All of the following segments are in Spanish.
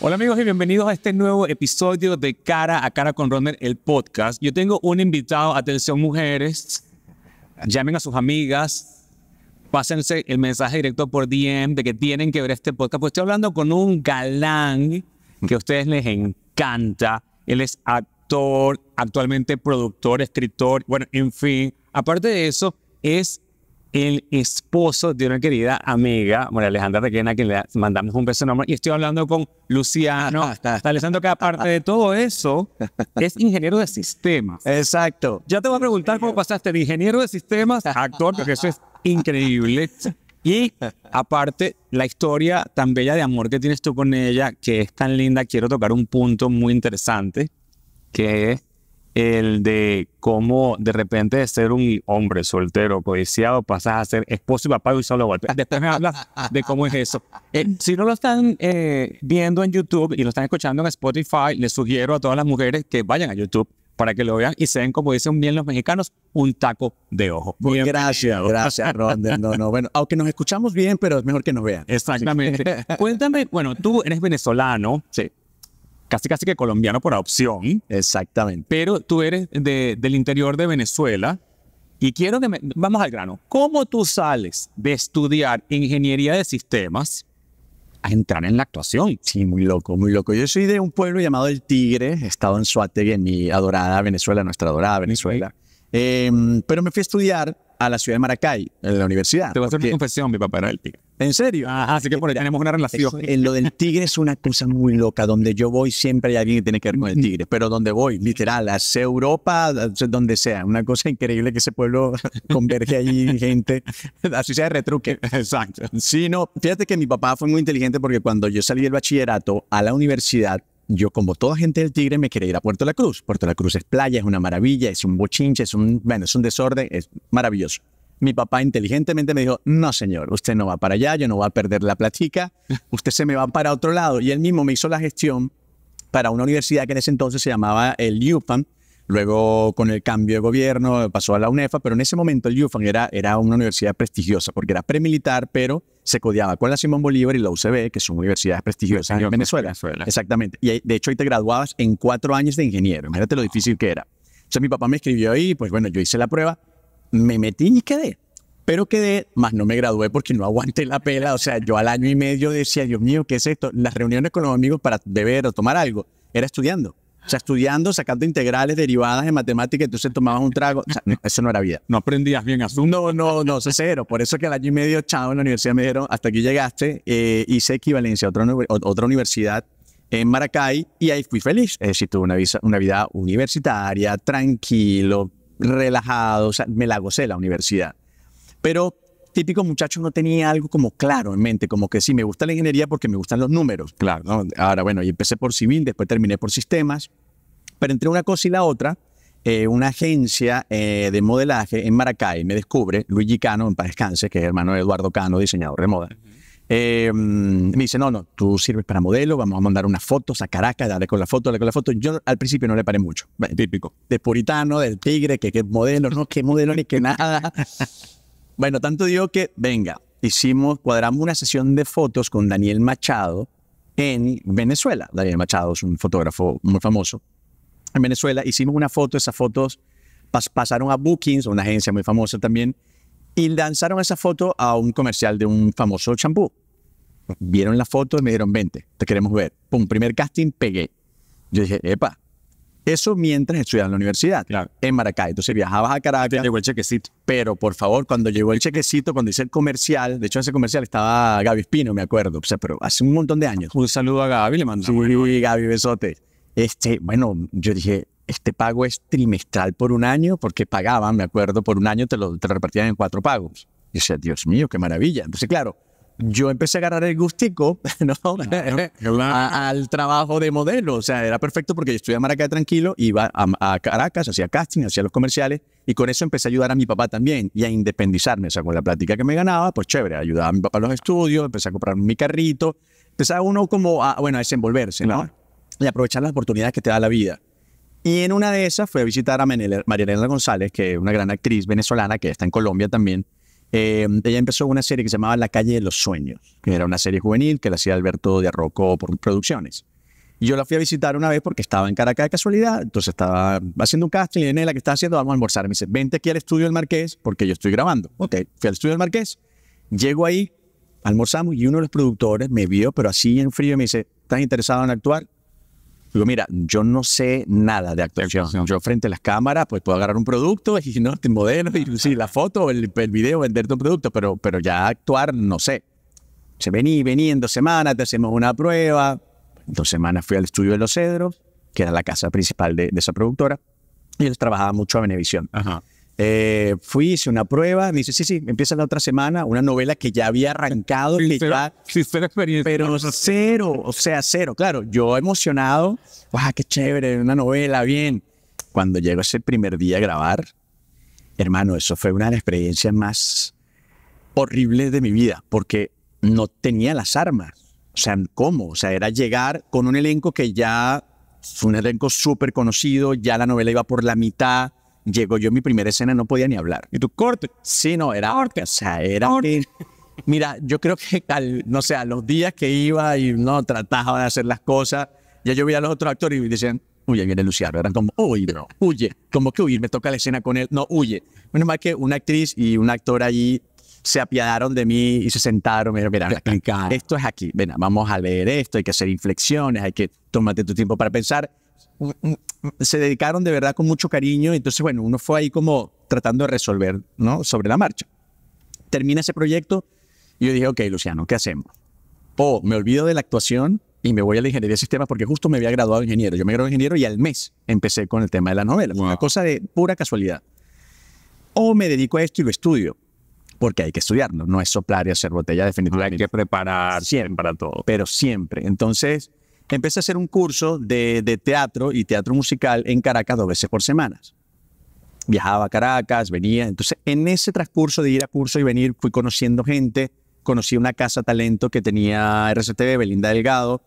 Hola amigos y bienvenidos a este nuevo episodio de Cara a Cara con Ronner, el podcast. Yo tengo un invitado, atención mujeres, llamen a sus amigas, pásense el mensaje directo por DM de que tienen que ver este podcast, pues estoy hablando con un galán que a ustedes les encanta. Él es actor, actualmente productor, escritor, bueno, en fin. Aparte de eso, es el esposo de una querida amiga, María Alejandra Requena, que le mandamos un beso enorme. Y estoy hablando con Luciano, estableciendo que aparte de todo eso, es ingeniero de sistemas. Exacto. Ya te voy a preguntar cómo pasaste de ingeniero de sistemas a actor, porque eso es increíble. Y aparte, la historia tan bella de amor que tienes tú con ella, que es tan linda, quiero tocar un punto muy interesante, que es el de cómo de repente de ser un hombre soltero, codiciado, pasas a ser esposo y papá y solo golpe. Ah, después me hablas de cómo es eso. Eh, si no lo están eh, viendo en YouTube y lo están escuchando en Spotify, les sugiero a todas las mujeres que vayan a YouTube para que lo vean y se den, como dicen bien los mexicanos, un taco de ojo. Gracias, gracias, No, no, bueno, aunque nos escuchamos bien, pero es mejor que nos vean. Exactamente. Cuéntame, bueno, tú eres venezolano. Sí casi casi que colombiano por adopción. Exactamente. Pero tú eres del interior de Venezuela y quiero que vamos al grano. ¿Cómo tú sales de estudiar ingeniería de sistemas a entrar en la actuación? Sí, muy loco, muy loco. Yo soy de un pueblo llamado El Tigre, he estado en Suátegui, en mi adorada Venezuela, nuestra adorada Venezuela. Em, pero me fui a estudiar a la ciudad de Maracay, en la universidad. Te voy a hacer una confesión, mi papá era El Tigre. ¿En serio? así que por tenemos una relación. en lo del tigre es una cosa muy loca. Donde yo voy siempre hay alguien que tiene que ver con el tigre. Pero donde voy, literal, hacia Europa, donde sea. Una cosa increíble que ese pueblo converge allí gente, así sea de retruque. Exacto. Sí, no, fíjate que mi papá fue muy inteligente porque cuando yo salí del bachillerato a la universidad, yo, como toda gente del Tigre, me quería ir a Puerto La Cruz. Puerto La Cruz es playa, es una maravilla, es un bochinche, es un, bueno, es un desorden, es maravilloso. Mi papá inteligentemente me dijo, no señor, usted no va para allá, yo no voy a perder la platica, usted se me va para otro lado. Y él mismo me hizo la gestión para una universidad que en ese entonces se llamaba el UFAM. Luego, con el cambio de gobierno, pasó a la UNEFA, pero en ese momento el UFAM era, era una universidad prestigiosa porque era premilitar, pero se codiaba con la Simón Bolívar y la UCB, que son universidades prestigiosas en Venezuela. Exactamente. Y de hecho, ahí te graduabas en cuatro años de ingeniero. Imagínate lo difícil que era. Entonces mi papá me escribió ahí, pues bueno, yo hice la prueba me metí y quedé. Pero quedé, más no me gradué porque no aguanté la pela. O sea, yo al año y medio decía, Dios mío, ¿qué es esto? Las reuniones con los amigos para beber o tomar algo, era estudiando. O sea, estudiando, sacando integrales derivadas en matemáticas, entonces tomabas un trago. O sea, eso no era vida. No aprendías bien asunto No, no, no, cero. Por eso que al año y medio, chao, en la universidad me dijeron, hasta aquí llegaste, eh, hice equivalencia a otra, otra universidad en Maracay y ahí fui feliz. Es decir, tuve una, una vida universitaria, tranquilo, relajado, o sea, me la gocé la universidad. Pero típico muchacho no tenía algo como claro en mente, como que sí, me gusta la ingeniería porque me gustan los números. Claro, ahora bueno, y empecé por civil, después terminé por sistemas, pero entre una cosa y la otra, eh, una agencia eh, de modelaje en Maracay me descubre, Luigi Cano, en paz que es hermano de Eduardo Cano, diseñador de moda. Eh, mm, me dice, no, no, tú sirves para modelo, vamos a mandar unas fotos a Caracas, dale con la foto, dale con la foto. Yo al principio no le paré mucho, típico, de puritano, del tigre, que qué modelo, no, qué modelo ni qué nada. bueno, tanto digo que, venga, hicimos, cuadramos una sesión de fotos con Daniel Machado en Venezuela. Daniel Machado es un fotógrafo muy famoso. En Venezuela hicimos una foto, esas fotos pasaron a Bookings, una agencia muy famosa también, y lanzaron esa foto a un comercial de un famoso champú. Vieron la foto y me dieron 20 te queremos ver. Pum, primer casting, pegué. Yo dije, epa, eso mientras estudiaba en la universidad, en Maracay. Entonces viajabas a Caracas. Llegó el chequecito. Pero por favor, cuando llegó el chequecito, cuando hice el comercial, de hecho en ese comercial estaba Gaby Espino, me acuerdo, o sea, pero hace un montón de años. Un saludo a Gaby, le mando. uy, Gaby, besote. Este, bueno, yo dije, este pago es trimestral por un año, porque pagaban, me acuerdo, por un año te lo, te repartían en cuatro pagos. Y decía, Dios mío, qué maravilla. Entonces, claro, yo empecé a agarrar el gustico al trabajo de modelo. O sea, era perfecto porque yo estudiaba tranquilo, iba a, Caracas, hacía casting, hacía los comerciales y con eso empecé a ayudar a mi papá también y a independizarme. O sea, con la plática que me ganaba, pues chévere, ayudaba a mi papá los estudios, empecé a comprar mi carrito, empezaba uno como a, bueno, a desenvolverse, ¿no? Y aprovechar las oportunidades que te da la vida. Y en una de esas fui a visitar a Marielena González, que es una gran actriz venezolana que está en Colombia también. Eh, ella empezó una serie que se llamaba La calle de los sueños, que era una serie juvenil que la hacía Alberto de Arroco por producciones. Y yo la fui a visitar una vez porque estaba en Caracas de casualidad, entonces estaba haciendo un casting y en la que estaba haciendo, vamos a almorzar. Me dice, vente aquí al estudio del Marqués porque yo estoy grabando. Ok, fui al estudio del Marqués, llego ahí, almorzamos y uno de los productores me vio, pero así en frío, y me dice, ¿estás interesado en actuar? Digo, mira, yo no sé nada de actuación. Yo frente a las cámaras, pues puedo agarrar un producto y no te modelo y sí, la foto, el, el video, venderte un producto, pero, pero ya actuar no sé. Se vení, vení en dos semanas, te hacemos una prueba. dos semanas fui al estudio de Los Cedros, que era la casa principal de, de esa productora, y ellos trabajaban mucho a Venevisión. Ajá. Eh, fui, hice una prueba, me dice, sí, sí, empieza la otra semana, una novela que ya había arrancado, sí, experiencia. pero cero, o sea, cero, claro, yo emocionado, ¡guau, qué chévere, una novela, bien! Cuando llegó ese primer día a grabar, hermano, eso fue una de las experiencias más horribles de mi vida, porque no tenía las armas, o sea, ¿cómo? O sea, era llegar con un elenco que ya fue un elenco súper conocido, ya la novela iba por la mitad, llegó yo mi primera escena, no podía ni hablar. ¿Y tú, corte? Sí, no, era corte. O sea, era... Mira, yo creo que, no sé, a los días que iba y no trataba de hacer las cosas, ya yo veía a los otros actores y me decían, Oye viene Luciano. Eran como, uy, huye, como que huir, me toca la escena con él, no, huye. Menos mal que una actriz y un actor allí se apiadaron de mí y se sentaron, me mira, esto es aquí, Ven, vamos a leer esto, hay que hacer inflexiones, hay que tomarte tu tiempo para pensar se dedicaron de verdad con mucho cariño. Entonces, bueno, uno fue ahí como tratando de resolver, ¿no? Sobre la marcha. Termina ese proyecto y yo dije, ok, Luciano, ¿qué hacemos? O oh, me olvido de la actuación y me voy a la ingeniería de sistemas porque justo me había graduado ingeniero. Yo me gradué de ingeniero y al mes empecé con el tema de la novela. Una cosa de pura casualidad. O me dedico a esto y lo estudio. Porque hay que estudiarlo, no es soplar y hacer botella definitivamente. Hay que preparar siempre para todo. Pero siempre. Entonces, empecé a hacer un curso de, teatro y teatro musical en Caracas dos veces por semana. Viajaba a Caracas, venía. Entonces, en ese transcurso de ir a curso y venir, fui conociendo gente. Conocí una casa talento que tenía RCTV, Belinda Delgado.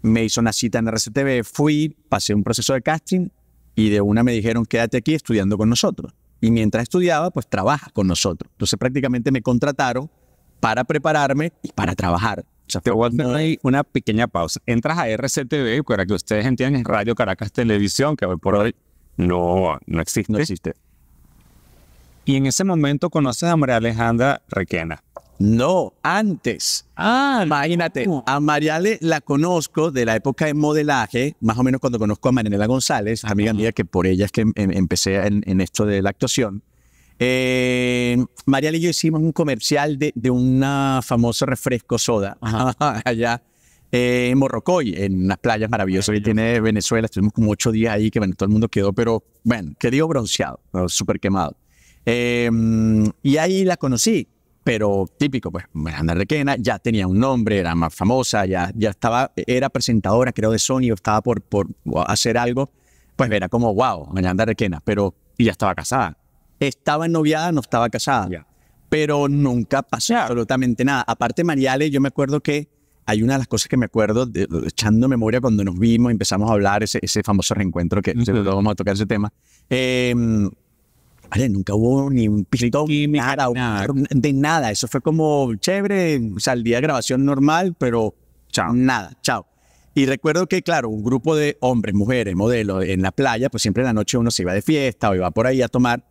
Me hizo una cita en RCTV. Fui, pasé un proceso de casting y de una me dijeron, quédate aquí estudiando con nosotros. Y mientras estudiaba, pues trabaja con nosotros. Entonces prácticamente me contrataron para prepararme y para trabajar. Te voy a una pequeña pausa. Entras a RCTV, para que ustedes entiendan, Radio Caracas Televisión, que hoy por hoy no, no existe. Y en ese momento conoces a María Alejandra Requena. No, antes. Ah, imagínate. A Mariale la conozco de la época de modelaje, más o menos cuando conozco a Marianela González, amiga mía, que por ella es que em, em, empecé en, esto de la actuación. Eh, María y yo hicimos un comercial de, de una famosa refresco soda allá eh, en Morrocoy, en unas playas maravillosas tiene Venezuela. Estuvimos como ocho días ahí que bueno, todo el mundo quedó, pero bueno, quedó bronceado, súper quemado. Eh, y ahí la conocí, pero típico, pues, Andar Requena ya tenía un nombre, era más famosa, ya, ya estaba, era presentadora, creo, de Sony, estaba por, por hacer algo. Pues era como, wow, Andar Requena, pero y ya estaba casada estaba en noviada, no estaba casada. Pero nunca pasó absolutamente nada. Aparte, Mariale, yo me acuerdo que hay una de las cosas que me acuerdo, echando memoria cuando nos vimos, empezamos a hablar, ese, ese famoso reencuentro que vamos a tocar ese tema. Em, nunca hubo ni un pisito nada, de nada. Eso fue como chévere, o sea, el día de grabación normal, pero chao. nada, chao. Y recuerdo que, claro, un grupo de hombres, mujeres, modelos en la playa, pues siempre en la noche uno se iba de fiesta o iba por ahí a tomar.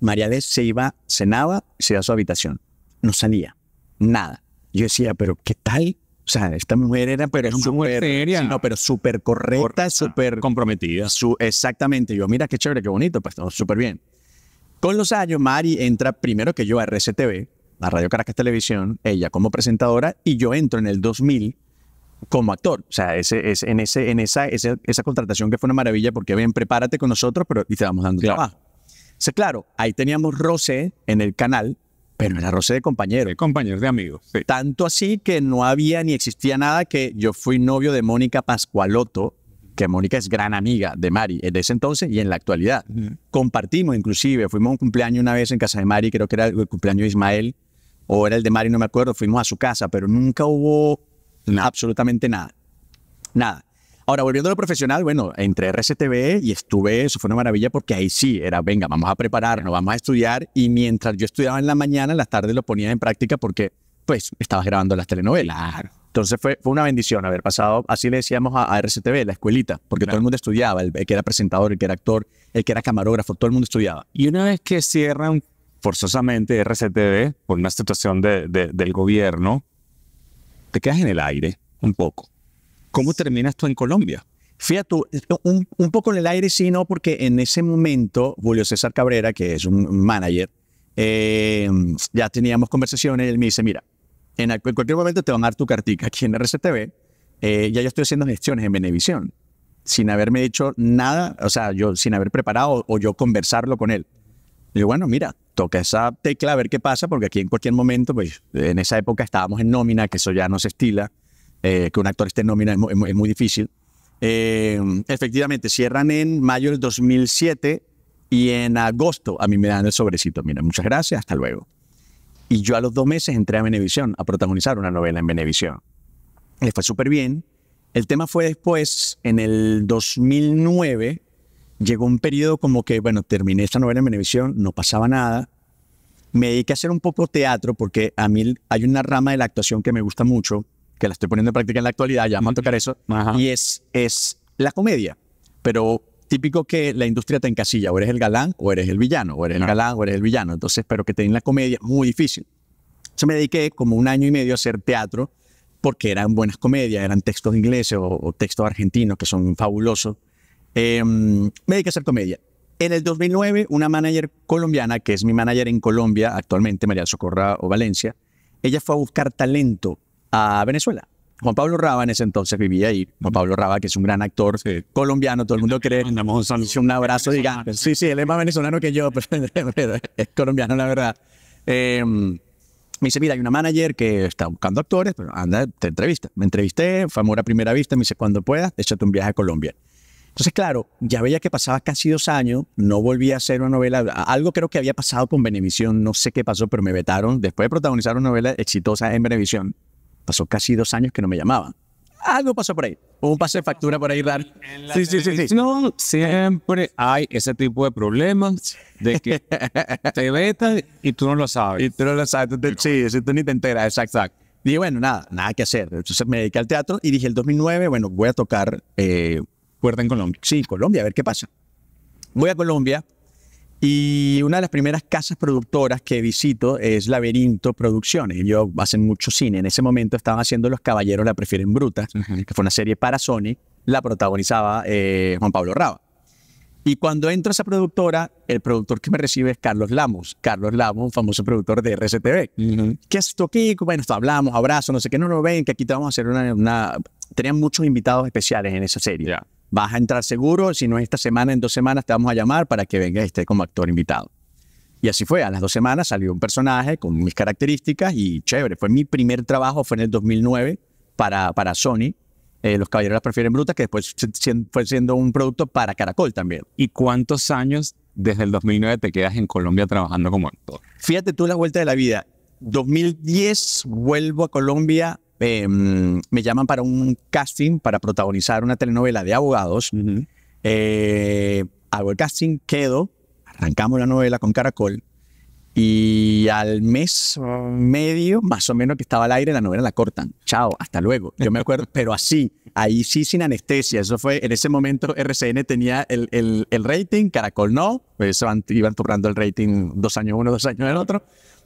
María se iba, cenaba, se iba a su habitación. No salía, nada. Yo decía, pero ¿qué tal? O sea, esta mujer era, pero es una mujer seria. No, pero súper correcta, súper comprometida. Su, exactamente. Yo, mira qué chévere, qué bonito, pues todo súper bien. Con los años, Mari entra primero que yo a RCTV, a Radio Caracas Televisión, ella como presentadora, y yo entro en el 2000 como actor. O sea, ese, es en, ese, en esa, esa contratación que fue una maravilla porque ven, prepárate con nosotros, pero y te vamos dando trabajo claro, ahí teníamos roce en el canal, pero era roce de compañero. De compañeros, de amigos. Tanto así que no había ni existía nada que yo fui novio de Mónica Pascualotto, que Mónica es gran amiga de Mari desde ese entonces y en la actualidad. Compartimos inclusive, fuimos un cumpleaños una vez en casa de Mari, creo que era el cumpleaños de Ismael, o era el de Mari, no me acuerdo, fuimos a su casa, pero nunca hubo absolutamente nada. Nada. Ahora, volviendo a lo profesional, bueno, entre RCTV y estuve, eso fue una maravilla porque ahí sí era, venga, vamos a prepararnos, vamos a estudiar y mientras yo estudiaba en la mañana, en las tardes lo ponía en práctica porque pues estabas grabando las telenovelas. Entonces fue, fue, una bendición haber pasado, así le decíamos a, RCTV, la escuelita, porque todo el mundo estudiaba, el, que era presentador, el que era actor, el que era camarógrafo, todo el mundo estudiaba. Y una vez que cierran forzosamente RCTV por una situación de, del gobierno, te quedas en el aire un poco. ¿Cómo terminas tú en Colombia? Fíjate, un, un poco en el aire sí, no, porque en ese momento Julio César Cabrera, que es un manager, eh, ya teníamos conversaciones, y él me dice, mira, en, cualquier momento te van a dar tu cartica aquí en RCTV, eh, ya yo estoy haciendo gestiones en Benevisión, sin haberme hecho nada, o sea, yo sin haber preparado o yo conversarlo con él. Y yo, bueno, mira, toca esa tecla a ver qué pasa, porque aquí en cualquier momento, pues en esa época estábamos en nómina, que eso ya no se estila. Eh, que un actor esté nómina es muy, difícil. Eh, efectivamente, cierran en mayo del 2007 y en agosto a mí me dan el sobrecito. Mira, muchas gracias, hasta luego. Y yo a los dos meses entré a Venevisión a protagonizar una novela en Venevisión. Le fue súper bien. El tema fue después, en el 2009, llegó un periodo como que, bueno, terminé esta novela en Venevisión, no pasaba nada. Me dediqué a hacer un poco teatro porque a mí hay una rama de la actuación que me gusta mucho, que la estoy poniendo en práctica en la actualidad, ya vamos a tocar eso, y es, es la comedia, pero típico que la industria te encasilla, o eres el galán o eres el villano, o eres el galán o eres el villano, entonces, pero que te den la comedia muy difícil. Yo me dediqué como un año y medio a hacer teatro, porque eran buenas comedias, eran textos ingleses o, o textos argentinos que son fabulosos. Em, me dediqué a hacer comedia. En el 2009, una manager colombiana, que es mi manager en Colombia actualmente, María Socorra o Valencia, ella fue a buscar talento a Venezuela. Juan Pablo Raba en ese entonces vivía ahí. Juan Pablo Raba, que es un gran actor colombiano, todo el mundo cree. Andamos un, un abrazo, gigante. Sí, sí, él es más venezolano que yo, pero, es colombiano, la verdad. Eh, me dice, mira, hay una manager que está buscando actores, pero anda, te entrevista. Me entrevisté, fue amor a primera vista, me dice, cuando puedas, échate un viaje a Colombia. Entonces, claro, ya veía que pasaba casi dos años, no volví a hacer una novela. Algo creo que había pasado con Benevisión, no sé qué pasó, pero me vetaron después de protagonizar una novela exitosa en Benevisión pasó casi dos años que no me llamaban. Algo pasó por ahí. un pase de factura por ahí Sí, sí, sí, sí. No, siempre hay ese tipo de problemas de que te vetan y tú no lo sabes. Y tú no lo sabes. sí, si tú ni te enteras, exacto. exacto. Dije, bueno, nada, nada que hacer. Entonces me dediqué al teatro y dije el 2009, bueno, voy a tocar eh, puerta en Colombia. Sí, Colombia, a ver qué pasa. Voy a Colombia, y una de las primeras casas productoras que visito es Laberinto Producciones. Yo hacen mucho cine. En ese momento estaban haciendo Los Caballeros la prefieren brutas, que fue una serie para Sony. La protagonizaba eh, Juan Pablo Raba. Y cuando entro a esa productora, el productor que me recibe es Carlos Lamos. Carlos Lamos, famoso productor de RCTV. ¿Qué haces esto aquí? Bueno, esto hablamos, abrazo, no sé qué, no lo ven, que aquí te vamos a hacer una... una... Tenían muchos invitados especiales en esa serie vas a entrar seguro, si no es esta semana, en dos semanas te vamos a llamar para que vengas y como actor invitado. Y así fue, a las dos semanas salió un personaje con mis características y chévere, fue mi primer trabajo, fue en el 2009 para, para Sony, eh, Los Caballeros prefieren brutas, que después fue siendo un producto para Caracol también. ¿Y cuántos años desde el 2009 te quedas en Colombia trabajando como actor? Fíjate tú la vuelta de la vida. 2010 vuelvo a Colombia Em, me llaman para un casting para protagonizar una telenovela de abogados. Eh, hago el casting, quedo, arrancamos la novela con Caracol y al mes medio, más o menos que estaba al aire, la novela la cortan. Chao, hasta luego. Yo me acuerdo, pero así, ahí sí sin anestesia. Eso fue, en ese momento RCN tenía el, rating, Caracol no, pues iban turrando el rating dos años uno, dos años el otro.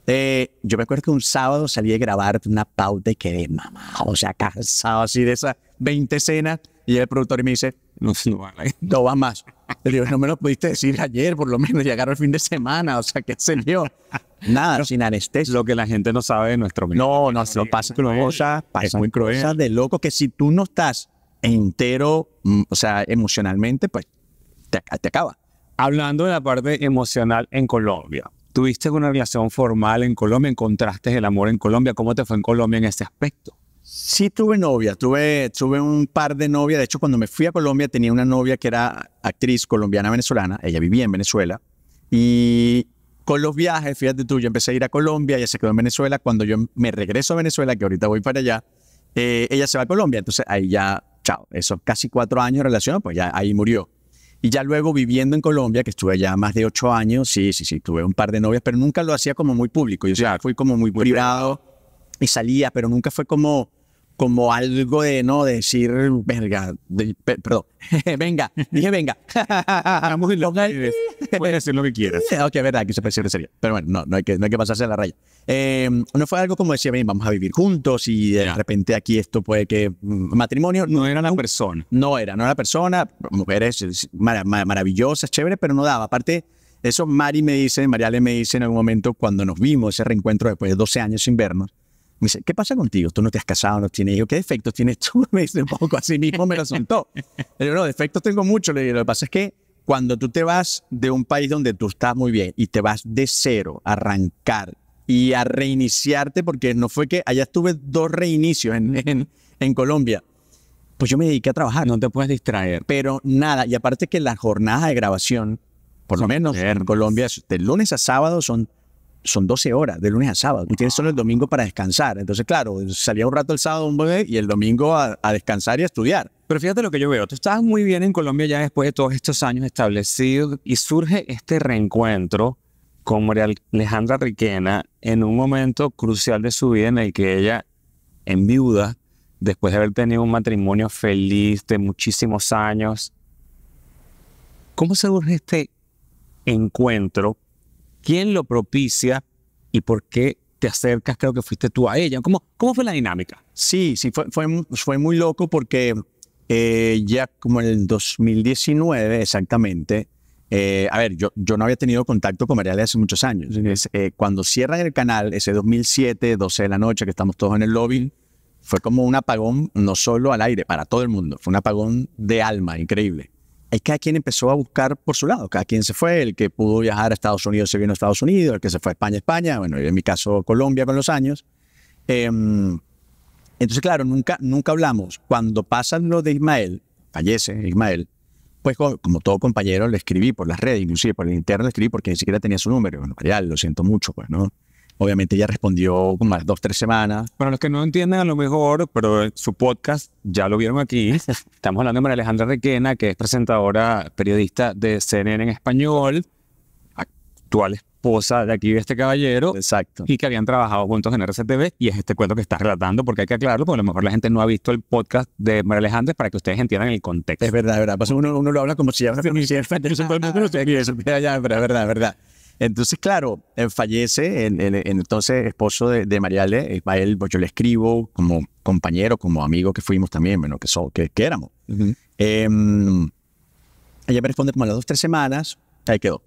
Eh, yo me acuerdo que un sábado salí a grabar una pauta y quedé mamado, o sea, cansado así de esas 20 escenas. Y el productor me dice, no, no, va, no va más. no me lo pudiste decir ayer, por lo menos llegaron el fin de semana, o sea, que se dio? Nada, sin anestesia. Lo que la gente no sabe de nuestro medio. No, no, se lo pasa cosas, pasa muy cruel. esas de loco que si tú no estás entero, mm, o sea, emocionalmente, pues te acaba. Hablando de la parte emocional en Colombia, ¿Tuviste una relación formal en Colombia? ¿Encontraste el amor en Colombia? ¿Cómo te fue en Colombia en ese aspecto? Sí tuve novia, tuve, tuve un par de novias. De hecho, cuando me fui a Colombia tenía una novia que era actriz colombiana-venezolana. Ella vivía en Venezuela. Y con los viajes, fíjate tú, yo empecé a ir a Colombia, ella se quedó en Venezuela. Cuando yo me regreso a Venezuela, que ahorita voy para allá, eh, ella se va a Colombia. Entonces ahí ya, chao, Eso casi cuatro años de relación, pues ya ahí murió. Y ya luego viviendo en Colombia, que estuve ya más de ocho años, sí, sí, sí, tuve un par de novias, pero nunca lo hacía como muy público. Yo sea, fui como muy privado y salía, pero nunca fue como, como algo de, ¿no? decir, verga, perdón, venga, dije venga. Vamos lo Puedes hacer lo que quieras. ok, verdad, que se serio, Pero bueno, no, no hay que, no hay que pasarse a la raya. Eh, no fue algo como decía, ven, vamos a vivir juntos y de repente aquí esto puede que mm, matrimonio. No era la persona. No era, no era persona. Mujeres eh, maravillosas, chéveres, pero no daba. Aparte, eso Mari me dice, Mariale me dice en algún momento cuando nos vimos, ese reencuentro después de 12 años sin vernos. Me dice, ¿qué pasa contigo? Tú no te has casado, no tienes hijos. ¿Qué defectos tienes tú? Me dice un poco así mismo, me lo soltó. pero digo, no, defectos tengo mucho. digo, lo que pasa es que cuando tú te vas de un país donde tú estás muy bien y te vas de cero, arrancar y a reiniciarte, porque no fue que allá estuve dos reinicios en, Colombia. Pues yo me dediqué a trabajar. No te puedes distraer. Pero nada, y aparte que las jornadas de grabación, por lo menos en Colombia, de lunes a sábado son, son 12 horas, de lunes a sábado. Y tienes solo el domingo para descansar. Entonces, claro, salía un rato el sábado un bebé y el domingo a, descansar y a estudiar. Pero fíjate lo que yo veo. Tú estabas muy bien en Colombia ya después de todos estos años establecidos y surge este reencuentro con María Alejandra Riquena en un momento crucial de su vida en el que ella, en viuda, después de haber tenido un matrimonio feliz de muchísimos años, ¿cómo se urge este encuentro? ¿Quién lo propicia y por qué te acercas? Creo que fuiste tú a ella. ¿Cómo, cómo fue la dinámica? Sí, sí, fue, fue, muy loco porque eh, ya como en el 2019 exactamente, eh, a ver, yo, yo no había tenido contacto con Mariale hace muchos años. Eh, cuando cierran el canal, ese 2007, 12 de la noche, que estamos todos en el lobby, fue como un apagón, no solo al aire, para todo el mundo. Fue un apagón de alma, increíble. Es cada quien empezó a buscar por su lado. Cada quien se fue. El que pudo viajar a Estados Unidos se vino a Estados Unidos. El que se fue a España, España. Bueno, en mi caso, Colombia con los años. Em, entonces, claro, nunca, nunca hablamos. Cuando pasa lo de Ismael, fallece Ismael, pues como todo compañero le escribí por las redes, inclusive por el interno le escribí porque ni siquiera tenía su número. Bueno, María, lo siento mucho, pues, ¿no? Obviamente ella respondió como a las dos, tres semanas. Para los que no entienden a lo mejor, pero su podcast ya lo vieron aquí. Estamos hablando de María Alejandra Requena, que es presentadora, periodista de CNN en español, actual esposa de aquí de este caballero. Exacto. Y que habían trabajado juntos en RCTV y es este cuento que está relatando porque hay que aclararlo porque a lo mejor la gente no ha visto el podcast de María Alejandra para que ustedes entiendan el contexto. Es verdad, es verdad. Pues uno, uno lo habla como si ya fuera mi es verdad, es verdad. Entonces, claro, eh, fallece el, entonces esposo de, de Mariale, eh, pues, yo le escribo como compañero, como amigo que fuimos también, bueno, que, que, éramos. Em, ella me responde como a las dos, o tres semanas, ahí quedó.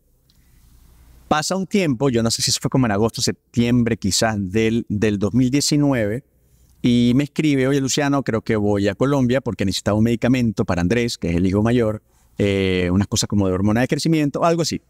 Pasa un tiempo, yo no sé si eso fue como en agosto, septiembre quizás del, del 2019, y me escribe, oye Luciano, creo que voy a Colombia porque necesitaba un medicamento para Andrés, que es el hijo mayor, eh, unas cosas como de hormona de crecimiento, algo así,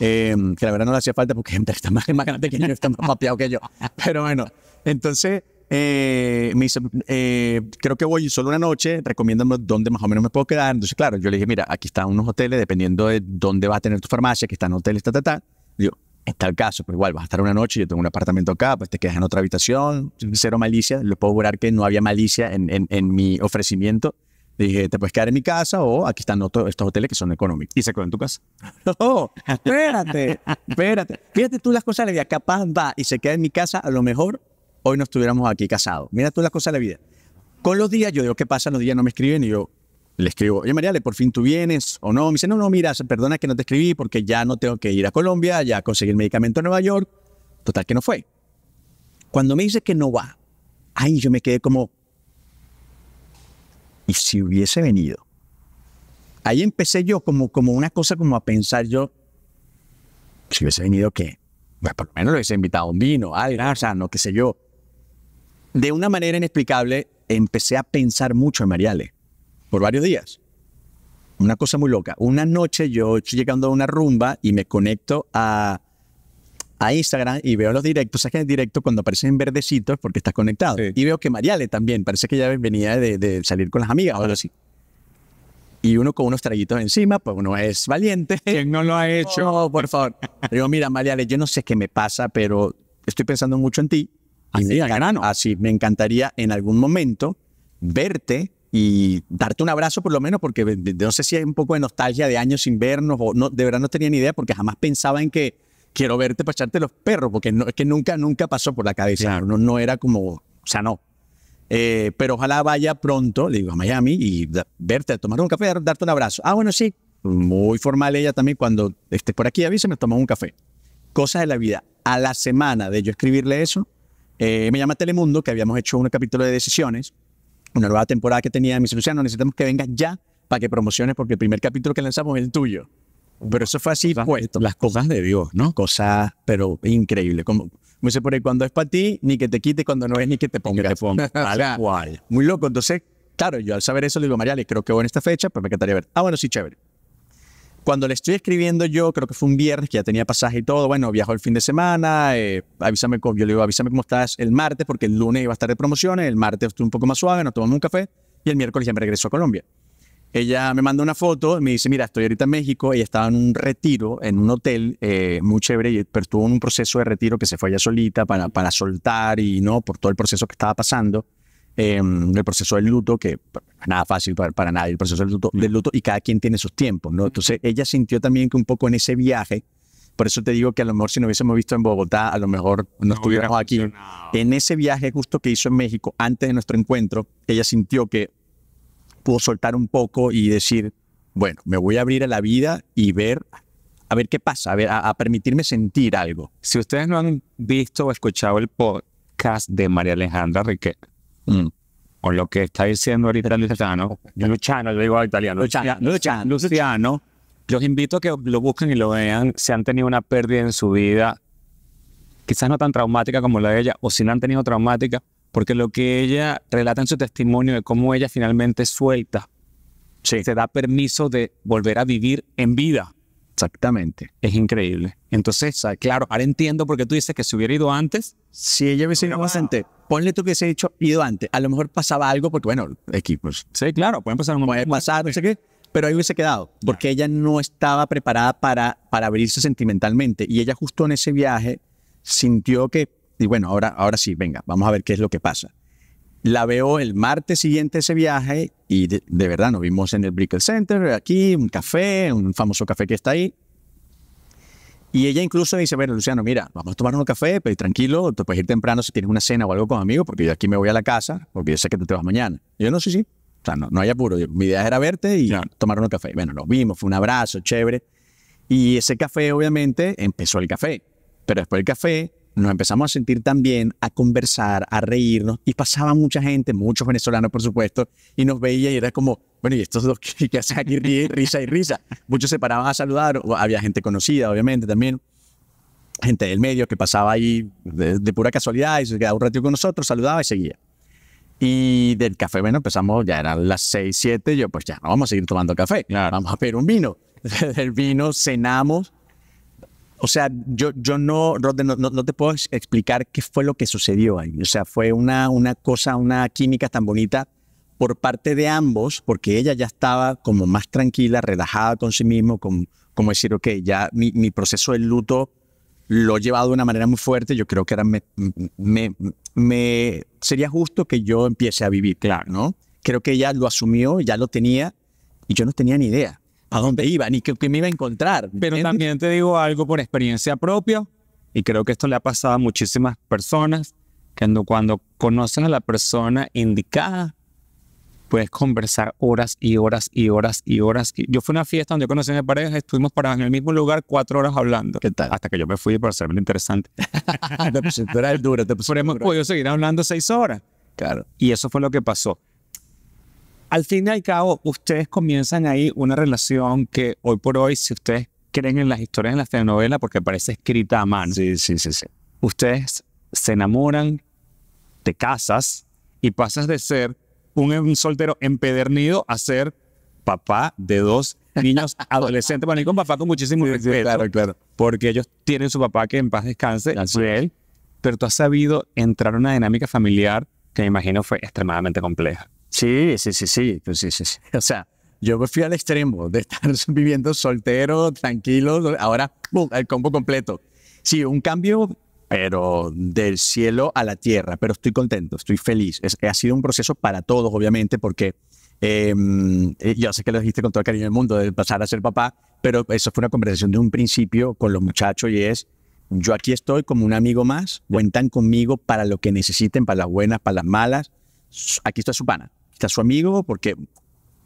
em, que la verdad no le hacía falta porque Andrés está más, grande que yo, está más papeado que yo. Pero bueno, entonces eh, me dice, eh, creo que voy solo una noche, recomiéndame dónde más o menos me puedo quedar. Entonces, claro, yo le dije, mira, aquí están unos hoteles, dependiendo de dónde vas a tener tu farmacia, que están hoteles, ta, ta, ta. Digo, está el caso, pero pues igual vas a estar una noche, yo tengo un apartamento acá, pues te quedas en otra habitación, cero malicia, lo puedo jurar que no había malicia en, mi ofrecimiento. Dije, te puedes quedar en mi casa o aquí están estos hoteles que son económicos. Y se quedó en tu casa. No, espérate, espérate. Fíjate tú las cosas de la vida. Capaz va y se queda en mi casa, a lo mejor hoy no estuviéramos aquí casados. Mira tú las cosas de la vida. Con los días, yo digo, ¿qué pasa? Los días no me escriben y yo, le escribo, oye Mariale, por fin tú vienes o no. Me dice, no, no, mira, perdona que no te escribí porque ya no tengo que ir a Colombia, ya conseguí el medicamento en Nueva York. Total que no fue. Cuando me dice que no va, ahí yo me quedé como, ¿y si hubiese venido? Ahí empecé yo como, como una cosa como a pensar yo, si hubiese venido, ¿qué? Pues, por lo menos lo hubiese invitado a un vino, algo, o sea, no qué sé yo. De una manera inexplicable, empecé a pensar mucho en Mariale por varios días. Una cosa muy loca. Una noche yo estoy llegando a una rumba y me conecto a, a Instagram y veo los directos. Sabes que en directo cuando aparecen verdecitos porque estás conectado. Y veo que Mariale también, parece que ya venía de, salir con las amigas o algo así y uno con unos traguitos encima, pues uno es valiente. ¿Quién no lo ha hecho? por favor. Digo, mira, Mariale, yo no sé qué me pasa, pero estoy pensando mucho en ti. Así, así me encantaría en algún momento verte y darte un abrazo por lo menos, porque no sé si hay un poco de nostalgia de años sin vernos, o no, de verdad no tenía ni idea, porque jamás pensaba en que quiero verte para echarte los perros, porque es que nunca, nunca pasó por la cabeza, no, no era como, o sea, no. Eh, pero ojalá vaya pronto, le digo, a Miami y verte a tomar un café, darte un abrazo. Ah, bueno, sí, muy formal ella también, cuando esté por aquí, avísame, tomamos un café. Cosas de la vida. A la semana de yo escribirle eso, eh, me llama Telemundo, que habíamos hecho un capítulo de decisiones, una nueva temporada que tenía, mi Luciano, necesitamos que vengas ya para que promociones porque el primer capítulo que lanzamos es el tuyo. Pero eso fue así las, puesto. Las cosas de Dios, ¿no? Cosas, pero increíble. Como, dice por ahí, cuando es para ti, ni que te quite, cuando no es, ni que te ponga. Tal cual. Muy loco. Entonces, claro, yo al saber eso le digo, Mariale, creo que voy en esta fecha, pues me encantaría ver. Ah, bueno, sí, chévere. Cuando le estoy escribiendo yo, creo que fue un viernes que ya tenía pasaje y todo, bueno, viajo el fin de semana, eh, avísame, yo le digo, avísame cómo estás el martes, porque el lunes iba a estar de promociones, el martes estuve un poco más suave, nos tomamos un café y el miércoles ya me regreso a Colombia. Ella me manda una foto, me dice, mira, estoy ahorita en México, ella estaba en un retiro, en un hotel, eh, muy chévere, pero en un proceso de retiro que se fue ella solita para, para soltar y no, por todo el proceso que estaba pasando. Em, el proceso del luto, que nada fácil para, para nadie, el proceso del luto, y cada quien tiene sus tiempos, ¿no? Entonces ella sintió también que un poco en ese viaje, por eso te digo que a lo mejor si no hubiésemos visto en Bogotá, a lo mejor no estuviéramos aquí. En ese viaje justo que hizo en México, antes de nuestro encuentro, ella sintió que pudo soltar un poco y decir, bueno, me voy a abrir a la vida y ver a ver qué pasa, a, permitirme sentir algo. Si ustedes no han visto o escuchado el podcast de María Alejandra Riquet, Mm. O lo que está diciendo ahorita Luciano, Luciano, yo digo italiano, Luciano, Luciano, Luciano, los invito a que lo busquen y lo vean. Si han tenido una pérdida en su vida, quizás no tan traumática como la de ella, o si no han tenido traumática, porque lo que ella relata en su testimonio de cómo ella finalmente suelta, se da permiso de volver a vivir en vida. Exactamente. Es increíble. Entonces, claro, ahora entiendo por qué tú dices que se hubiera ido antes. Si ella hubiese ido antes, ponle tú que se ha dicho ido antes. A lo mejor pasaba algo, porque bueno, equipos. Sí, claro, pueden pasar un Puede no sé qué. Pero ahí hubiese quedado, porque ella no estaba preparada para, para abrirse sentimentalmente. Y ella justo en ese viaje sintió que, y bueno, ahora, ahora sí, venga, vamos a ver qué es lo que pasa la veo el martes siguiente ese viaje y de, verdad nos vimos en el Brickell Center, aquí, un café, un famoso café que está ahí. Y ella incluso dice, bueno, Luciano, mira, vamos a tomar un café, pero tranquilo, te puedes ir temprano si tienes una cena o algo con amigos, porque yo aquí me voy a la casa, porque yo sé que tú te vas mañana. yo no, sé sí, o sea, no, hay apuro. mi idea era verte y tomar un café. Bueno, nos vimos, fue un abrazo, chévere. Y ese café, obviamente, empezó el café. Pero después del café, nos empezamos a sentir tan bien, a conversar, a reírnos, y pasaba mucha gente, muchos venezolanos por supuesto, y nos veía y era como, bueno, ¿y estos dos que hacen aquí? risa y risa. Muchos se paraban a saludar, había gente conocida, obviamente, también, gente del medio que pasaba ahí de, pura casualidad y se quedaba un ratito con nosotros, saludaba y seguía. Y del café, bueno, empezamos, ya eran las 6, 7, yo pues ya, no vamos a seguir tomando café, vamos a pedir un vino. El vino cenamos o sea, yo, yo no, no, te puedo explicar qué fue lo que sucedió ahí. O sea, fue una, una cosa, una química tan bonita por parte de ambos, porque ella ya estaba como más tranquila, relajada con sí misma, con, como decir, ok, ya mi, proceso del luto lo he llevado de una manera muy fuerte, yo creo que ahora me, sería justo que yo empiece a vivir, claro, ¿no? Creo que ella lo asumió, ya lo tenía, y yo no tenía ni idea a dónde iba, ni qué, me iba a encontrar. Pero también te digo algo por experiencia propia, y creo que esto le ha pasado a muchísimas personas, que cuando, conocen a la persona indicada, puedes conversar horas y horas y horas y horas. Yo fui a una fiesta donde yo conocí a mi pareja, estuvimos parados en el mismo lugar cuatro horas hablando. ¿Qué tal? Hasta que yo me fui para hacerme interesante. Pues, te pusiste duro, te Pero podido seguir hablando seis horas. Claro. Y eso fue lo que pasó al fin y al cabo, ustedes comienzan ahí una relación que hoy por hoy, si ustedes creen en las historias de las telenovelas, porque parece escrita a mano. Sí, sí, sí, sí. Ustedes se enamoran, te casas y pasas de ser un, soltero empedernido a ser papá de dos niños adolescentes. Bueno, y con papá con muchísimo respeto. claro, claro. Porque ellos tienen su papá que en paz descanse, Así él. Pero tú has sabido entrar a una dinámica familiar que me imagino fue extremadamente compleja. Sí, sí, sí, sí, pues sí, O sea, yo me fui al extremo de estar viviendo soltero, tranquilo, ahora ¡pum! el combo completo. Sí, un cambio, pero del cielo a la tierra, pero estoy contento, estoy feliz. Es, ha sido un proceso para todos, obviamente, porque em, eh, yo sé que lo dijiste con todo el cariño del mundo, de pasar a ser papá, pero eso fue una conversación de un principio con los muchachos y es, yo aquí estoy como un amigo más, cuentan conmigo para lo que necesiten, para las buenas, para las malas, aquí está su pana. Está su amigo, porque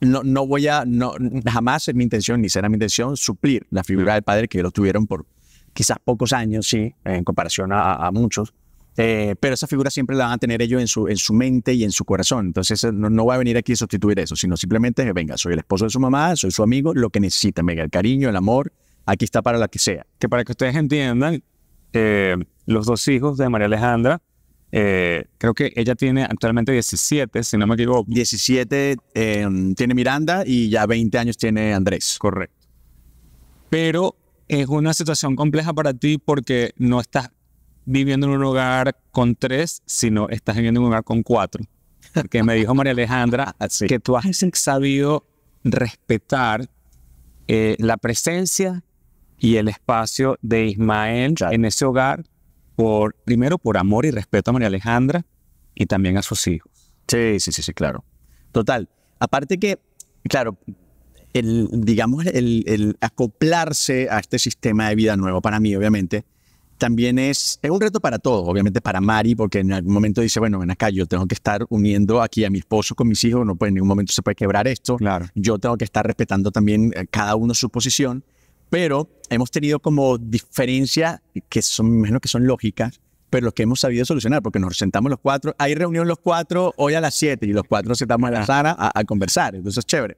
no, voy a, no, jamás es mi intención, ni será mi intención, suplir la figura del padre que lo tuvieron por quizás pocos años, sí, en comparación a, muchos. Eh, pero esa figura siempre la van a tener ellos en su, en su mente y en su corazón. Entonces eh, no, no va a venir aquí a sustituir eso, sino simplemente venga, soy el esposo de su mamá, soy su amigo, lo que necesita, venga, el cariño, el amor, aquí está para la que sea. Que para que ustedes entiendan, eh, los dos hijos de María Alejandra eh, creo que ella tiene actualmente 17, si no me equivoco. 17 eh, tiene Miranda y ya 20 años tiene Andrés. Correcto. Pero es una situación compleja para ti porque no estás viviendo en un hogar con tres, sino estás viviendo en un hogar con cuatro. Porque me dijo María Alejandra ah, que tú has sabido respetar eh, la presencia y el espacio de Ismael en ese hogar por, primero por amor y respeto a María Alejandra y también a sus hijos. Sí, sí, sí, sí, claro. Total. Aparte que, claro, el, digamos, el, acoplarse a este sistema de vida nuevo, para mí, obviamente, también es, es un reto para todos, obviamente para Mari, porque en algún momento dice, bueno, ven acá, yo tengo que estar uniendo aquí a mi esposo con mis hijos, no puede, en ningún momento se puede quebrar esto. Claro. Yo tengo que estar respetando también eh, cada uno su posición pero hemos tenido como diferencias que son, menos que son lógicas, pero los que hemos sabido solucionar, porque nos sentamos los cuatro, hay reunión los cuatro hoy a las siete, y los cuatro nos sentamos a la sala a, conversar, entonces es chévere.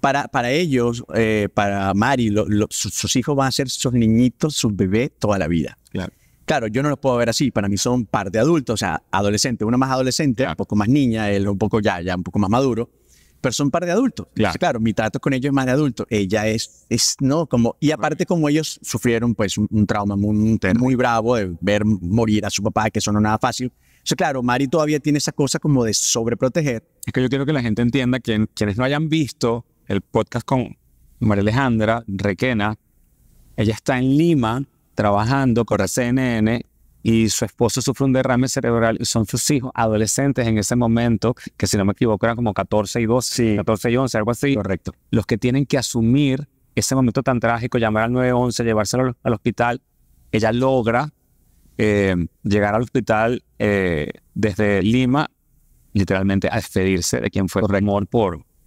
Para, para ellos, eh, para Mari, sus, hijos van a ser sus niñitos, sus bebés toda la vida. Claro. Claro, yo no los puedo ver así, para mí son par de adultos, o sea, adolescente, Uno más adolescente, un poco más niña, él un poco ya, ya un poco más maduro, pero son un par de adultos. Claro. mi trato con ellos es más de adulto. Ella es, es no, como, y aparte como ellos sufrieron pues un, trauma muy, muy bravo de ver morir a su papá, que eso no es nada fácil. sea, claro, Mari todavía tiene esa cosa como de sobreproteger. Es que yo quiero que la gente entienda, que quienes no hayan visto el podcast con María Alejandra Requena, ella está en Lima trabajando con CNN y su esposo sufre un derrame cerebral son sus hijos adolescentes en ese momento, que si no me equivoco eran como 14 y 12, 14 y 11, algo así. Correcto. Los que tienen que asumir ese momento tan trágico, llamar al 911, llevárselo al hospital, ella logra eh, llegar al hospital eh, desde Lima, literalmente a despedirse de quien fue por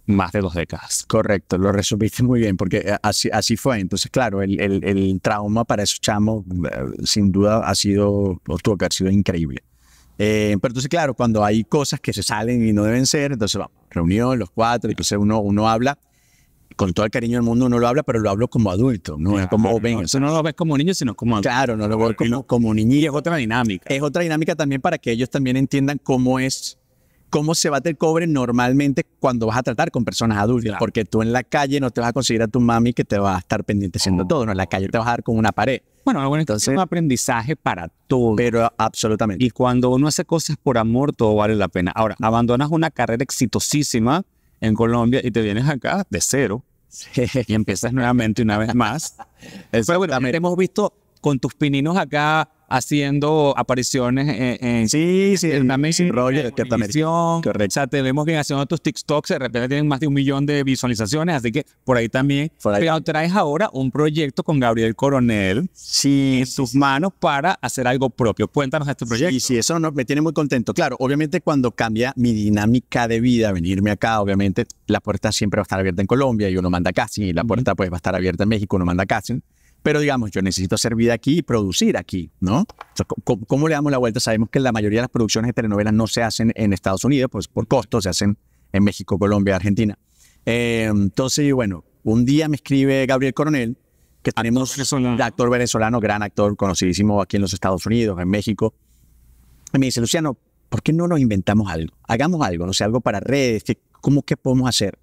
más de dos décadas. Correcto, lo resumiste muy bien, porque eh, así, así fue. Entonces, claro, el, el, el trauma para esos chamos eh, sin duda ha sido, o tuvo que haber sido increíble. Eh, pero entonces, claro, cuando hay cosas que se salen y no deben ser, entonces vamos, reunión, los cuatro, entonces uno, uno habla, con todo el cariño del mundo uno lo habla, pero lo hablo como adulto, no es como joven. Entonces no lo ves como niño, sino como adulto. Claro, no lo ves como, como es otra dinámica. Es otra dinámica también para que ellos también entiendan cómo es cómo se bate el cobre normalmente cuando vas a tratar con personas adultas, porque tú en la calle no te vas a conseguir a tu mami que te va a estar pendiente siendo oh. todo, no, en la calle te vas a dar con una pared. Bueno, bueno entonces es un aprendizaje para todo. Pero absolutamente. Y cuando uno hace cosas por amor, todo vale la pena. Ahora, abandonas una carrera exitosísima en Colombia y te vienes acá de cero. Y empiezas nuevamente una vez más. Pero bueno, hemos visto con tus pininos acá haciendo apariciones en, sí, sí, en Amazing Roger, que correcto. O sea, te vemos bien haciendo tus TikToks, de repente tienen más de un millón de visualizaciones, así que por ahí también. Por ahí. Pero traes ahora un proyecto con Gabriel Coronel sí, en tus manos para hacer algo propio. Cuéntanos este proyecto. Y si eso no, me tiene muy contento. Claro, obviamente cuando cambia mi dinámica de vida, venirme acá, obviamente la puerta siempre va a estar abierta en Colombia y uno manda casi, y la puerta pues va a estar abierta en México, uno manda casting pero digamos, yo necesito hacer vida aquí y producir aquí, ¿no? ¿Cómo, ¿Cómo, le damos la vuelta? Sabemos que la mayoría de las producciones de telenovelas no se hacen en Estados Unidos, pues por costo, se hacen en México, Colombia, Argentina. Eh, entonces, bueno, un día me escribe Gabriel Coronel, que tenemos actor venezolano. actor venezolano, gran actor, conocidísimo aquí en los Estados Unidos, en México. Y me dice, Luciano, ¿por qué no nos inventamos algo? Hagamos algo, no sé, algo para redes, ¿cómo que podemos hacer?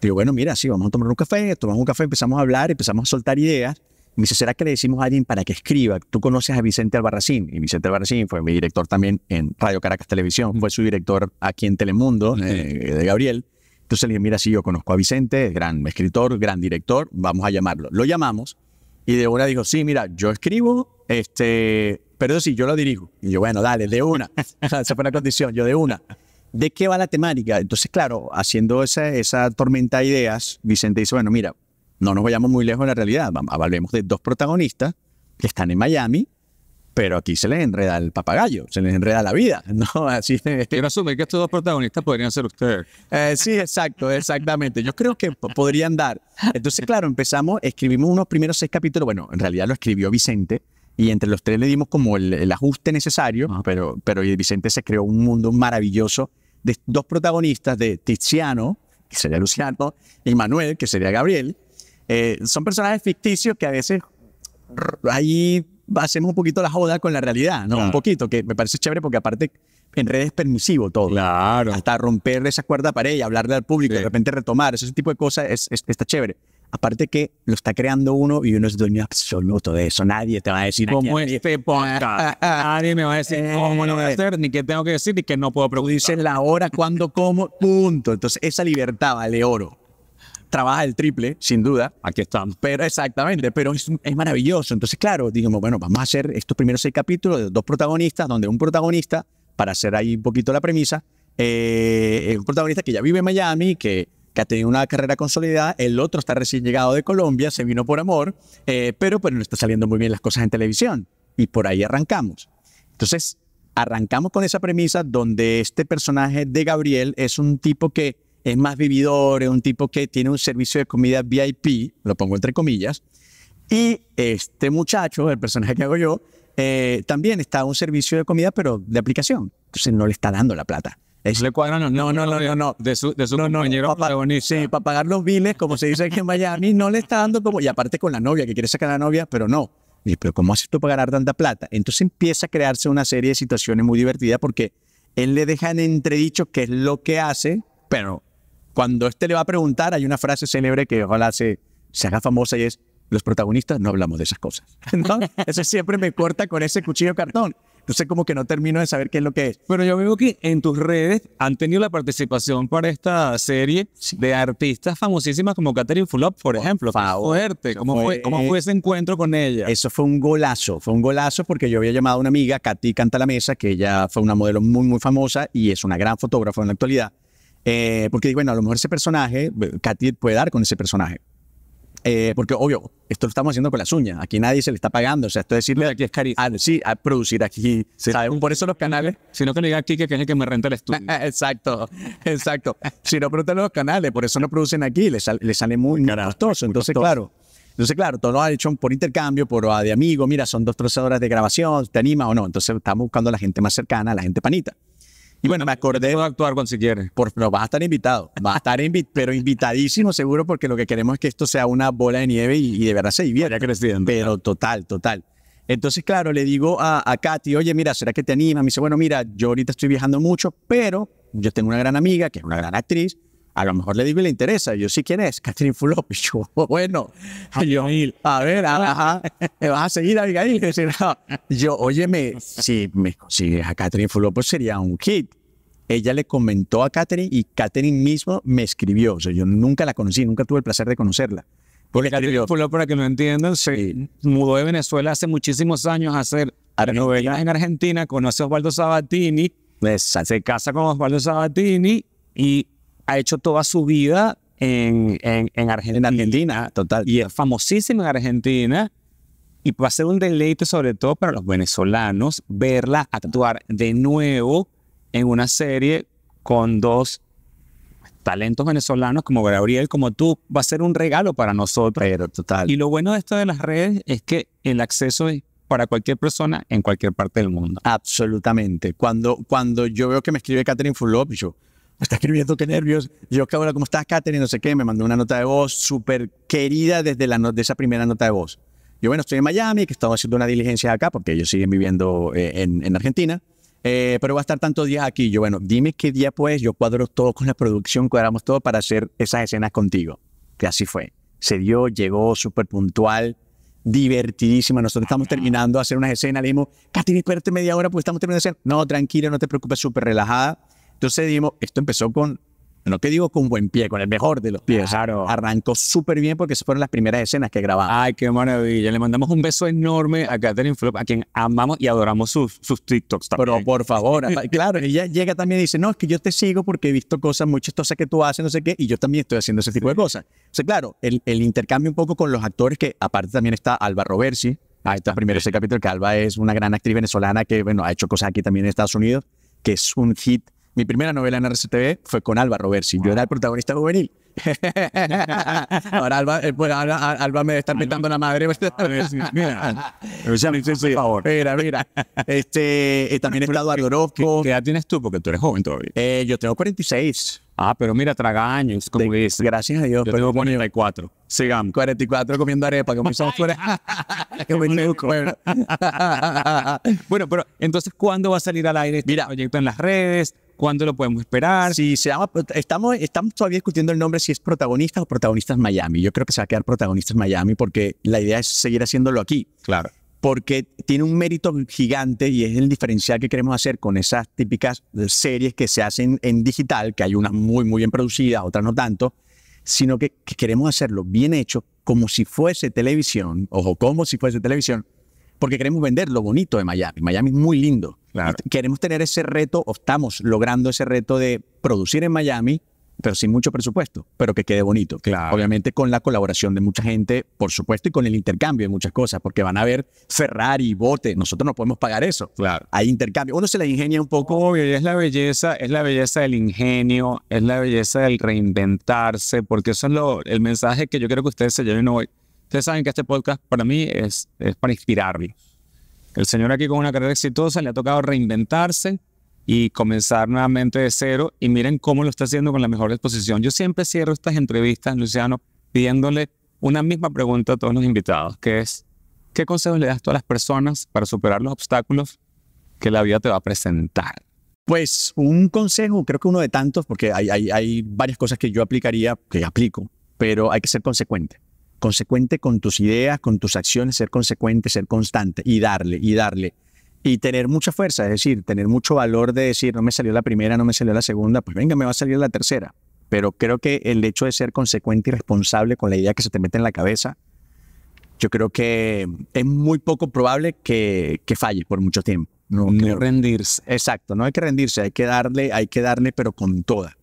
Digo, bueno, mira, sí, vamos a tomar un café, tomamos un café, empezamos a hablar, empezamos a soltar ideas. Me dice, ¿será que le decimos a alguien para que escriba? Tú conoces a Vicente Albarracín. Y Vicente Albarracín fue mi director también en Radio Caracas Televisión. Fue su director aquí en Telemundo, eh, de Gabriel. Entonces le dije, mira, sí, yo conozco a Vicente, gran escritor, gran director, vamos a llamarlo. Lo llamamos y de una dijo, sí, mira, yo escribo, este, pero sí, yo lo dirijo. Y yo, bueno, dale, de una. Esa fue una condición, yo de una. ¿De qué va la temática? Entonces, claro, haciendo esa, esa tormenta de ideas, Vicente dice, bueno, mira, no nos vayamos muy lejos de la realidad, hablemos de dos protagonistas que están en Miami, pero aquí se les enreda el papagayo, se les enreda la vida, ¿no? Así es. Pero que estos dos protagonistas podrían ser ustedes. Eh, sí, exacto, exactamente. Yo creo que podrían dar. Entonces, claro, empezamos, escribimos unos primeros seis capítulos, bueno, en realidad lo escribió Vicente, y entre los tres le dimos como el, ajuste necesario, pero, pero Vicente se creó un mundo maravilloso de dos protagonistas, de Tiziano, que sería Luciano, y Manuel, que sería Gabriel. Eh, son personajes ficticios que a veces ahí hacemos un poquito la joda con la realidad, ¿no? Un poquito, que me parece chévere porque aparte en redes es permisivo todo. Claro. Hasta romper esa cuerda pared y hablarle al público, de repente retomar, ese tipo de cosas está chévere. Aparte que lo está creando uno y uno es dueño absoluto de eso. Nadie te va a decir cómo es este ah, ah, Nadie me va a decir ah. cómo lo voy a hacer, ni qué tengo que decir, ni qué no puedo producir. la hora, cuándo, cómo, punto. Entonces, esa libertad vale oro. Trabaja el triple, sin duda. Aquí están. Pero exactamente, pero es, maravilloso. Entonces, claro, digamos, bueno, vamos a hacer estos primeros seis capítulos de dos protagonistas, donde un protagonista, para hacer ahí un poquito la premisa, eh, es un protagonista que ya vive en Miami, que que ha tenido una carrera consolidada, el otro está recién llegado de Colombia, se vino por amor, eh, pero no está saliendo muy bien las cosas en televisión. Y por ahí arrancamos. Entonces, arrancamos con esa premisa donde este personaje de Gabriel es un tipo que es más vividor, es un tipo que tiene un servicio de comida VIP, lo pongo entre comillas, y este muchacho, el personaje que hago yo, eh, también está a un servicio de comida, pero de aplicación. Entonces no le está dando la plata. Le cuadran no, no, no, no, De su, de su compañero no, para, Sí, para pagar los biles, como se dice aquí en Miami, no le está dando como. Y aparte con la novia, que quiere sacar a la novia, pero no. pero ¿cómo haces tú para ganar tanta plata? Entonces empieza a crearse una serie de situaciones muy divertidas porque él le deja en entredicho qué es lo que hace, pero cuando este le va a preguntar, hay una frase célebre que ojalá se, se haga famosa y es: los protagonistas no hablamos de esas cosas. Entonces Eso siempre me corta con ese cuchillo cartón sé, como que no termino de saber qué es lo que es. pero yo veo que en tus redes han tenido la participación para esta serie de artistas famosísimas como Catherine Fulop, por ejemplo. Fuerte. ¿Cómo fue, ¿Cómo eh, fue ese encuentro con ella? Eso fue un golazo. Fue un golazo porque yo había llamado a una amiga, Katy Canta la Mesa, que ella fue una modelo muy, muy famosa y es una gran fotógrafa en la actualidad. Eh, porque digo, bueno, a lo mejor ese personaje, eh, Katy puede dar con ese personaje. Eh, porque obvio, esto lo estamos haciendo con las uñas, aquí nadie se le está pagando, o sea, esto decirle aquí es carísimo. sí, a producir aquí, Por eso los canales... Si no que no diga aquí que es el que me renta el estudio. exacto, exacto. si no preguntan los canales, por eso no producen aquí, les, sale muy, costoso. Entonces, claro, entonces, claro, todo lo ha hecho por intercambio, por ah, de amigo, mira, son dos, trozadoras de grabación, ¿te anima o no? Entonces, estamos buscando a la gente más cercana, a la gente panita. Y bueno, me acordé. de actuar con si quiere. Por, no, vas a estar invitado. va a estar invitado, pero invitadísimo seguro porque lo que queremos es que esto sea una bola de nieve y, de verdad se divierta. Pero total, total. Entonces, claro, le digo a, a Katy, oye, mira, ¿será que te anima? Me dice, bueno, mira, yo ahorita estoy viajando mucho, pero yo tengo una gran amiga que es una gran actriz a lo mejor le digo y le interesa. Yo sí, ¿quién es? Catherine Fulop. yo, bueno, a ver, ajá, ¿me vas a seguir, Abigail? Yo, óyeme, si me consigues a Catherine Fulop, pues sería un hit. Ella le comentó a Catherine y Catherine mismo me escribió. O sea, yo nunca la conocí, nunca tuve el placer de conocerla. Porque Catherine Fulop, para que no entiendan, se sí. mudó de Venezuela hace muchísimos años a hacer novelas en Argentina, conoce a Osvaldo Sabatini, se casa con Osvaldo Sabatini y ha hecho toda su vida en, en, Argentina. Argentina, total. Y es famosísima en Argentina. Y va a ser un deleite, sobre todo para los venezolanos, verla actuar de nuevo en una serie con dos talentos venezolanos como Gabriel, como tú, va a ser un regalo para nosotros. total. Y lo bueno de esto de las redes es que el acceso es para cualquier persona en cualquier parte del mundo. Absolutamente. Cuando, cuando yo veo que me escribe Catherine Fulop, yo, me está escribiendo, qué nervios. yo, ahora ¿cómo estás, Katherine? No sé qué. Me mandó una nota de voz súper querida desde la de esa primera nota de voz. Yo, bueno, estoy en Miami, que estamos haciendo una diligencia acá, porque ellos siguen viviendo eh, en, Argentina. Eh, pero va a estar tantos días aquí. Yo, bueno, dime qué día pues. Yo cuadro todo con la producción, cuadramos todo para hacer esas escenas contigo. Que así fue. Se dio, llegó súper puntual, divertidísima. Nosotros estamos terminando de hacer una escena. Le dijimos, Katherine, espérate media hora, pues estamos terminando de hacer. No, tranquila, no te preocupes, súper relajada entonces dimos, esto empezó con, no que digo con buen pie, con el mejor de los pies. Claro. Arrancó súper bien porque esas fueron las primeras escenas que grabamos. Ay, qué maravilla. Le mandamos un beso enorme a Catherine Flop, a quien amamos y adoramos sus, sus TikToks también. Pero por favor, claro, ella llega también y dice, no, es que yo te sigo porque he visto cosas muy chistosas que tú haces, no sé qué, y yo también estoy haciendo ese tipo de cosas. O sea, claro, el, el, intercambio un poco con los actores, que aparte también está Alba Roversi, Ah, está primero ese capítulo que Alba es una gran actriz venezolana que, bueno, ha hecho cosas aquí también en Estados Unidos, que es un hit mi primera novela en RCTV fue con Alba Roversi. Yo era el protagonista juvenil. Ahora Alba, eh, pues, Alba, me está metiendo la madre. Pues, mira, mira, mira. Este, eh, también está Eduardo Orozco. ¿Qué, edad tienes tú? Porque tú eres joven todavía. Eh, yo tengo 46. Ah, pero mira, traga años, como Gracias a Dios. Yo pues. tengo 44. Sigamos. 44 comiendo arepa, Que hizo fuera. bueno, pero entonces, ¿cuándo va a salir al aire este mira, proyecto en las redes? ¿Cuándo lo podemos esperar? Si se llama, estamos, estamos todavía discutiendo el nombre si es protagonistas o protagonistas Miami. Yo creo que se va a quedar protagonistas Miami porque la idea es seguir haciéndolo aquí. Claro. Porque tiene un mérito gigante y es el diferencial que queremos hacer con esas típicas series que se hacen en digital, que hay unas muy, muy bien producidas, otras no tanto, sino que queremos hacerlo bien hecho, como si fuese televisión, ojo, como si fuese televisión, porque queremos vender lo bonito de Miami. Miami es muy lindo. Queremos tener ese reto, o estamos logrando ese reto de producir en Miami, pero sin mucho presupuesto, pero que quede bonito. Obviamente con la colaboración de mucha gente, por supuesto, y con el intercambio de muchas cosas, porque van a ver Ferrari, bote, nosotros no podemos pagar eso. Hay intercambio. Uno se la ingenia un poco. Obvio, y es la belleza, es la belleza del ingenio, es la belleza del reinventarse, porque eso es el mensaje que yo creo que ustedes se lleven hoy. Ustedes saben que este podcast para mí es, es para inspirarme. El señor aquí con una carrera exitosa le ha tocado reinventarse y comenzar nuevamente de cero y miren cómo lo está haciendo con la mejor exposición. Yo siempre cierro estas entrevistas, Luciano, pidiéndole una misma pregunta a todos los invitados, que es, ¿qué consejos le das a todas las personas para superar los obstáculos que la vida te va a presentar? Pues un consejo, creo que uno de tantos, porque hay, hay varias cosas que yo aplicaría, que aplico, pero hay que ser consecuente consecuente con tus ideas, con tus acciones, ser consecuente, ser constante y darle, y darle. Y tener mucha fuerza, es decir, tener mucho valor de decir, no me salió la primera, no me salió la segunda, pues venga, me va a salir la tercera. Pero creo que el hecho de ser consecuente y responsable con la idea que se te mete en la cabeza, yo creo que es muy poco probable que, que falle por mucho tiempo. No, no rendirse. Exacto, no hay que rendirse, hay que darle, hay que darle, pero con toda.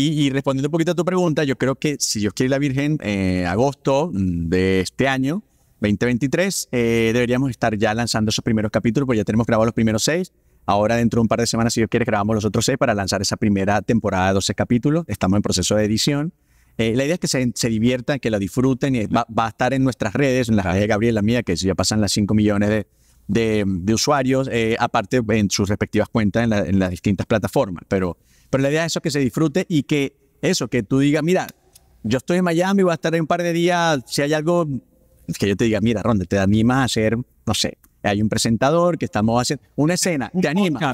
Y, respondiendo un poquito a tu pregunta, yo creo que si Dios quiere la Virgen, en eh, agosto mm, de este año, 2023, eh, deberíamos estar ya lanzando esos primeros capítulos, porque ya tenemos grabados los primeros seis. Ahora, dentro de un par de semanas, si Dios quiere, grabamos los otros seis para lanzar esa primera temporada de 12 capítulos. Estamos en proceso de edición. Eh, la idea es que se, diviertan, que lo disfruten y va, a estar en nuestras redes, en las de Gabriel, la mía, que ya pasan las 5 millones de, usuarios, aparte en sus respectivas cuentas en, en, las distintas plataformas. Pero pero la idea es eso, que se disfrute y que eso, que tú digas, mira, yo estoy en Miami, voy a estar ahí un par de días, si hay algo que yo te diga, mira, Ronda, te animas a hacer, no sé, hay un presentador que estamos haciendo una escena, un te anima,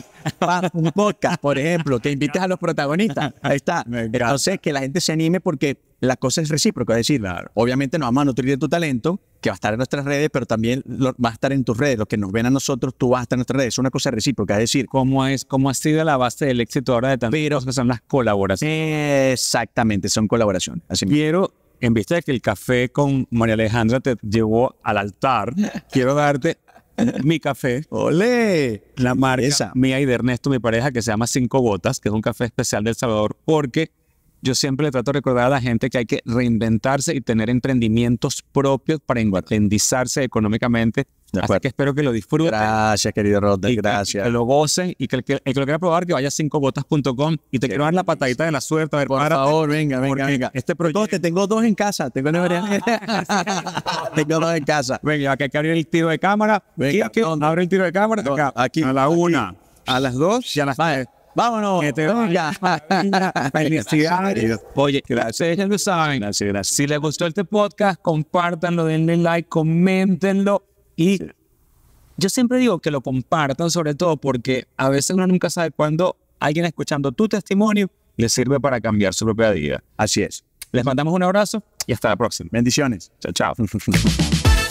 un podcast, por ejemplo, que invites a los protagonistas, ahí está. Entonces, que la gente se anime porque la cosa es recíproca, es decir, obviamente no, vamos a nutrir de tu talento, que va a estar en nuestras redes, pero también va a estar en tus redes, Los que nos ven a nosotros, tú vas a estar en nuestras redes, es una cosa recíproca, es decir, ¿cómo, es, cómo ha sido la base del éxito ahora de tanto, pero, que son las colaboraciones? Exactamente, son colaboraciones. quiero, en vista de que el café con María Alejandra te llevó al altar, quiero darte mi café. ¡Ole! La marca mía y de Ernesto, mi pareja, que se llama Cinco Gotas, que es un café especial del Salvador, porque yo siempre le trato de recordar a la gente que hay que reinventarse y tener emprendimientos propios para independizarse económicamente. Así que espero que lo disfruten. Gracias, querido Rodney, gracias. Que, lo gocen y que el que, lo quiera probar, que vaya a 5botas.com y te quiero dar la patadita de la suerte. por favor, venga, venga, venga. Este proyecto... tengo dos en casa. Tengo, ah. tengo dos en casa. Venga, aquí hay que abrir el tiro de cámara. Venga, abre el tiro de cámara. aquí. A la una. A las dos y a las tres. Vámonos. Oye, gracias, lo saben. Si les gustó este podcast, compártanlo, denle like, comentenlo y yo siempre digo que lo compartan, sobre todo porque a veces uno nunca sabe cuándo alguien escuchando tu testimonio le sirve para cambiar su propia vida. Así es. Les mandamos un abrazo y hasta la próxima. Bendiciones. Chao, chao.